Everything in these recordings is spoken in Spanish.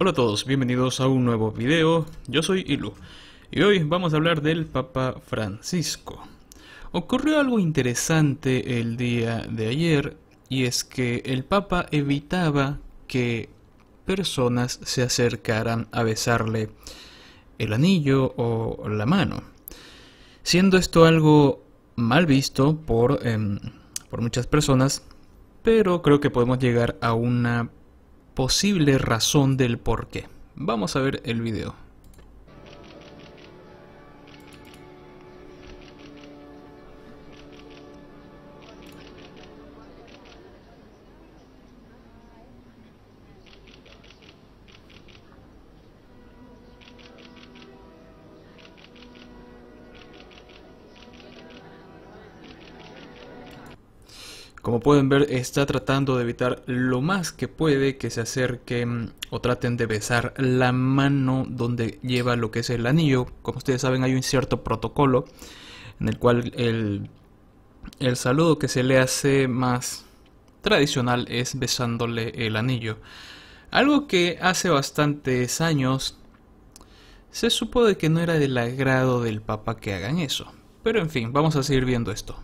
Hola a todos, bienvenidos a un nuevo video, yo soy Ilu y hoy vamos a hablar del Papa Francisco. Ocurrió algo interesante el día de ayer y es que el Papa evitaba que personas se acercaran a besarle el anillo o la mano, siendo esto algo mal visto por, em, por muchas personas, pero creo que podemos llegar a una posible razón del por qué. Vamos a ver el video. Como pueden ver, está tratando de evitar lo más que puede que se acerquen mm, o traten de besar la mano donde lleva lo que es el anillo. Como ustedes saben, hay un cierto protocolo en el cual el, saludo que se le hace más tradicional es besándole el anillo. Algo que hace bastantes años se supo de que no era del agrado del papa que hagan eso. Pero en fin, vamos a seguir viendo esto.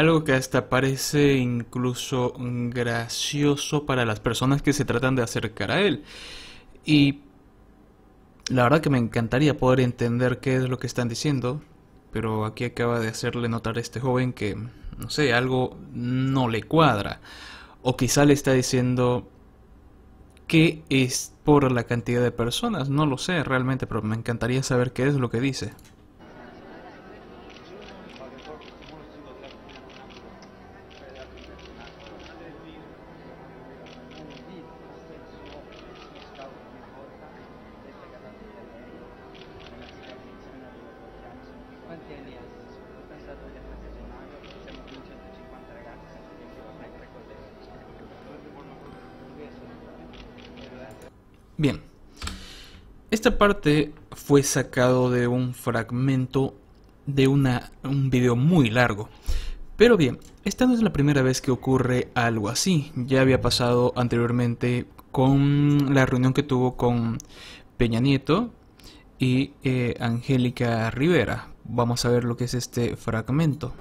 Algo que hasta parece incluso gracioso para las personas que se tratan de acercar a él. Y la verdad que me encantaría poder entender qué es lo que están diciendo, pero aquí acaba de hacerle notar a este joven que, no sé, algo no le cuadra. O quizá le está diciendo que es por la cantidad de personas, no lo sé realmente, pero me encantaría saber qué es lo que dice. Bien, esta parte fue sacado de un fragmento de un video muy largo. Pero bien, esta no es la primera vez que ocurre algo así. Ya había pasado anteriormente con la reunión que tuvo con Peña Nieto y eh, Angélica Rivera. Vamos a ver lo que es este fragmento.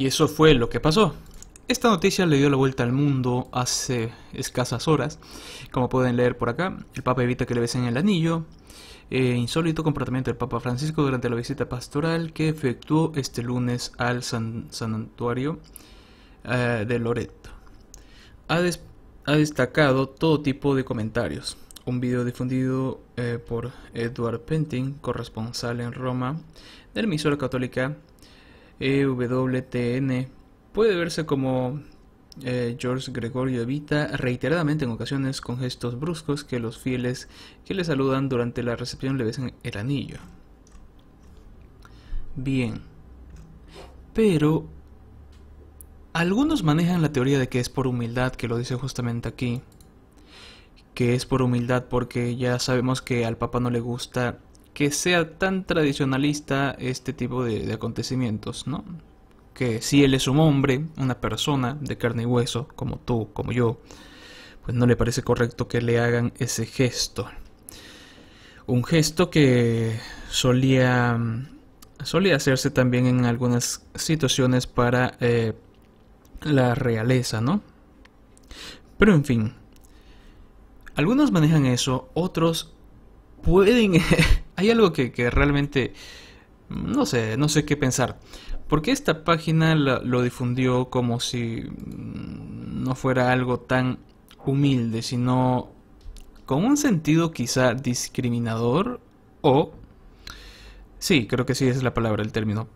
Y eso fue lo que pasó. Esta noticia le dio la vuelta al mundo hace escasas horas. Como pueden leer por acá, el Papa evita que le besen el anillo. Eh, insólito comportamiento del Papa Francisco durante la visita pastoral que efectuó este lunes al santuario eh, de Loreto. Ha, destacado todo tipo de comentarios. Un video difundido eh, por Edward Pentin corresponsal en Roma de la emisora católica EWTN puede verse como eh, George Gregorio evita reiteradamente en ocasiones con gestos bruscos que los fieles que le saludan durante la recepción le besen el anillo. Bien. Pero algunos manejan la teoría de que es por humildad, que lo dice justamente aquí, que es por humildad porque ya sabemos que al Papa no le gusta que sea tan tradicionalista este tipo de, acontecimientos, ¿no? Que si él es un hombre, una persona de carne y hueso, como tú, como yo, pues no le parece correcto que le hagan ese gesto. Un gesto que solía, solía hacerse también en algunas situaciones para eh, la realeza, ¿no? Pero en fin, algunos manejan eso, otros pueden hay algo que, realmente mm, no sé, no sé qué pensar. Porque esta página lo, difundió como si mm, no fuera algo tan humilde, sino con un sentido quizá discriminador o... Sí, creo que sí es la palabra, el término.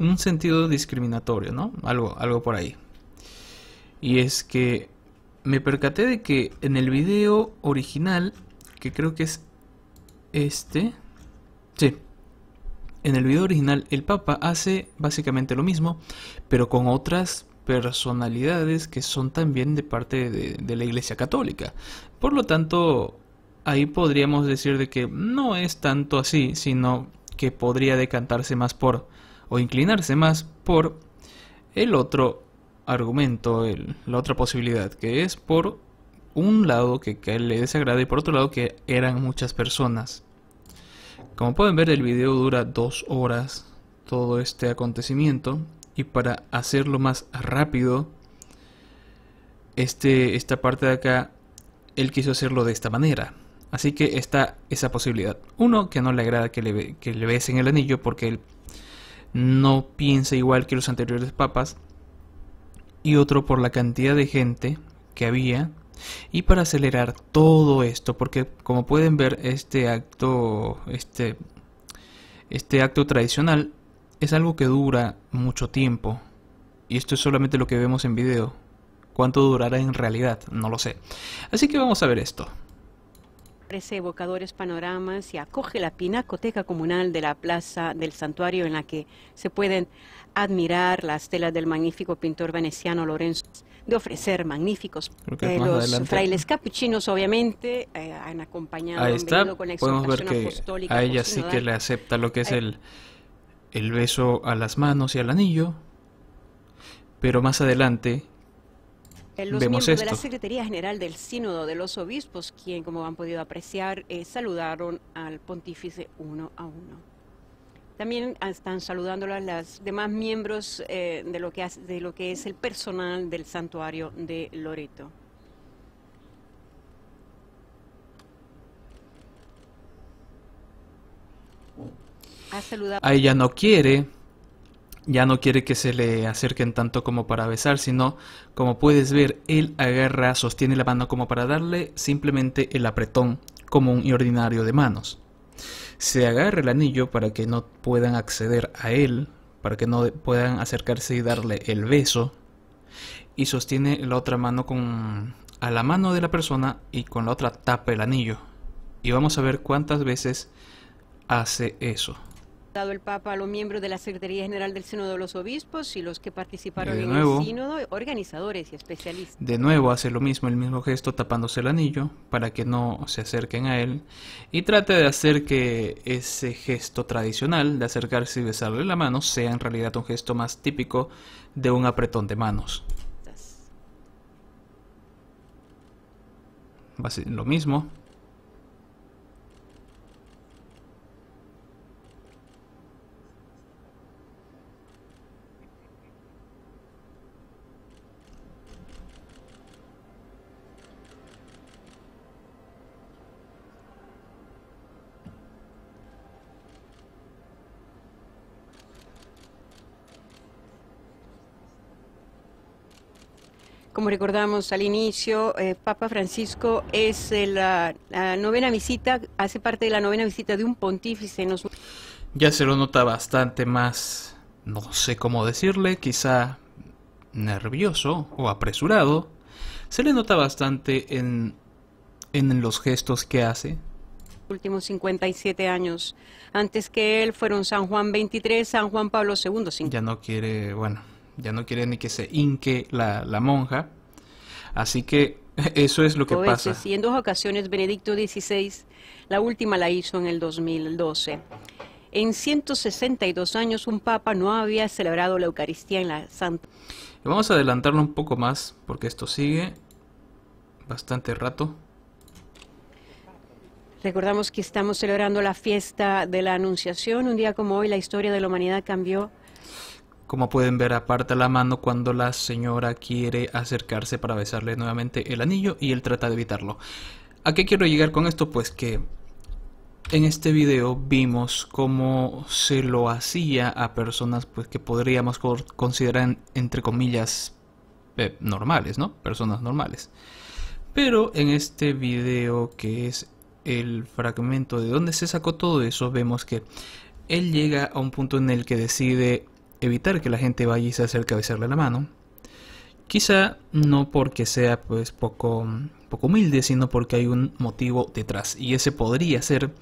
Un sentido discriminatorio, ¿no? Algo, algo por ahí. Y es que me percaté de que en el video original, que creo que es este. Sí. En el video original el Papa hace básicamente lo mismo, pero con otras personalidades que son también de parte de, la Iglesia Católica. Por lo tanto, ahí podríamos decir de que no es tanto así, sino que podría decantarse más por, o inclinarse más por el otro argumento, la otra posibilidad, que es por un lado que, él le desagrada y por otro lado que eran muchas personas. Como pueden ver el video dura dos horas todo este acontecimiento y para hacerlo más rápido este, esta parte de acá él quiso hacerlo de esta manera. Así que está esa posibilidad. Uno, que no le agrada que le, que le besen el anillo porque él no piensa igual que los anteriores papas. Y otro, por la cantidad de gente que había y para acelerar todo esto, porque como pueden ver, este acto, este, este acto tradicional es algo que dura mucho tiempo. Y esto es solamente lo que vemos en video. ¿Cuánto durará en realidad? No lo sé. Así que vamos a ver esto ofrece evocadores panoramas y acoge la pinacoteca comunal de la plaza del santuario en la que se pueden admirar las telas del magnífico pintor veneciano Lorenzo de ofrecer magníficos. Eh, los frailes capuchinos, obviamente, eh, han acompañado con podemos ver que a ella sí que le acepta lo que es el, el beso a las manos y al anillo, pero más adelante eh, los Vemos miembros esto. de la Secretaría General del Sínodo de los Obispos, quien, como han podido apreciar, saludaron al pontífice uno a uno. También ah, están a las demás miembros eh, de, lo que de lo que es el personal del santuario de Loreto. A ella no quiere, ya no quiere que se le acerquen tanto como para besar, sino, como puedes ver, él agarra, sostiene la mano como para darle simplemente el apretón común y ordinario de manos se agarre el anillo para que no puedan acceder a él, para que no puedan acercarse y darle el beso, y sostiene la otra mano con a la mano de la persona y con la otra tapa el anillo. Y vamos a ver cuántas veces hace eso el Papa a los miembros de la Secretaría General del Sínodo de los Obispos y los que participaron en el Sínodo, organizadores y especialistas. De nuevo hace lo mismo, el mismo gesto tapándose el anillo para que no se acerquen a él y trata de hacer que ese gesto tradicional de acercarse y besarle la mano sea en realidad un gesto más típico de un apretón de manos. Lo mismo. Como recordamos al inicio, eh, Papa Francisco es eh, la, novena visita, hace parte de la novena visita de un pontífice. Ya se lo nota bastante más, no sé cómo decirle, quizá nervioso o apresurado. Se le nota bastante en, en los gestos que hace, últimos 57 años. Antes que él fueron San Juan 23, San Juan Pablo II. Ya no quiere, bueno, ya no quiere ni que se hinque la, la monja. Así que eso es lo que pasa. Y en dos ocasiones Benedicto XVI, la última la hizo en el 2012. En 162 años un papa no había celebrado la Eucaristía en la Santa. vamos a adelantarlo un poco más porque esto sigue bastante rato. Recordamos que estamos celebrando la fiesta de la Anunciación. Un día como hoy la historia de la humanidad cambió como pueden ver, aparta la mano cuando la señora quiere acercarse para besarle nuevamente el anillo y él trata de evitarlo. ¿A qué quiero llegar con esto? Pues que en este video vimos cómo se lo hacía a personas pues, que podríamos considerar entre comillas eh, normales, ¿no? Personas normales. Pero en este video que es el fragmento de donde se sacó todo eso, vemos que él llega a un punto en el que decide evitar que la gente vaya y se acerque a besarle la mano. Quizá no porque sea pues poco, poco humilde, sino porque hay un motivo detrás. Y ese podría ser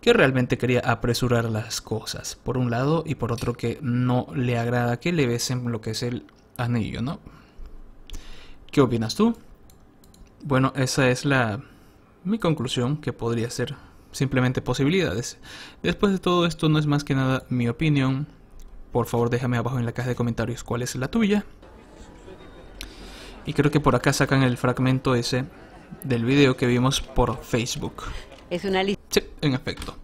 que realmente quería apresurar las cosas, por un lado, y por otro que no le agrada que le besen lo que es el anillo, ¿no? ¿Qué opinas tú? Bueno, esa es la mi conclusión, que podría ser simplemente posibilidades. Después de todo esto no es más que nada mi opinión, por favor déjame abajo en la caja de comentarios cuál es la tuya. Y creo que por acá sacan el fragmento ese del video que vimos por Facebook. Es una lista. Sí, en efecto.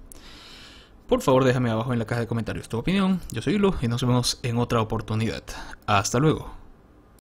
Por favor, déjame abajo en la caja de comentarios tu opinión. Yo soy Lu y nos vemos en otra oportunidad. Hasta luego.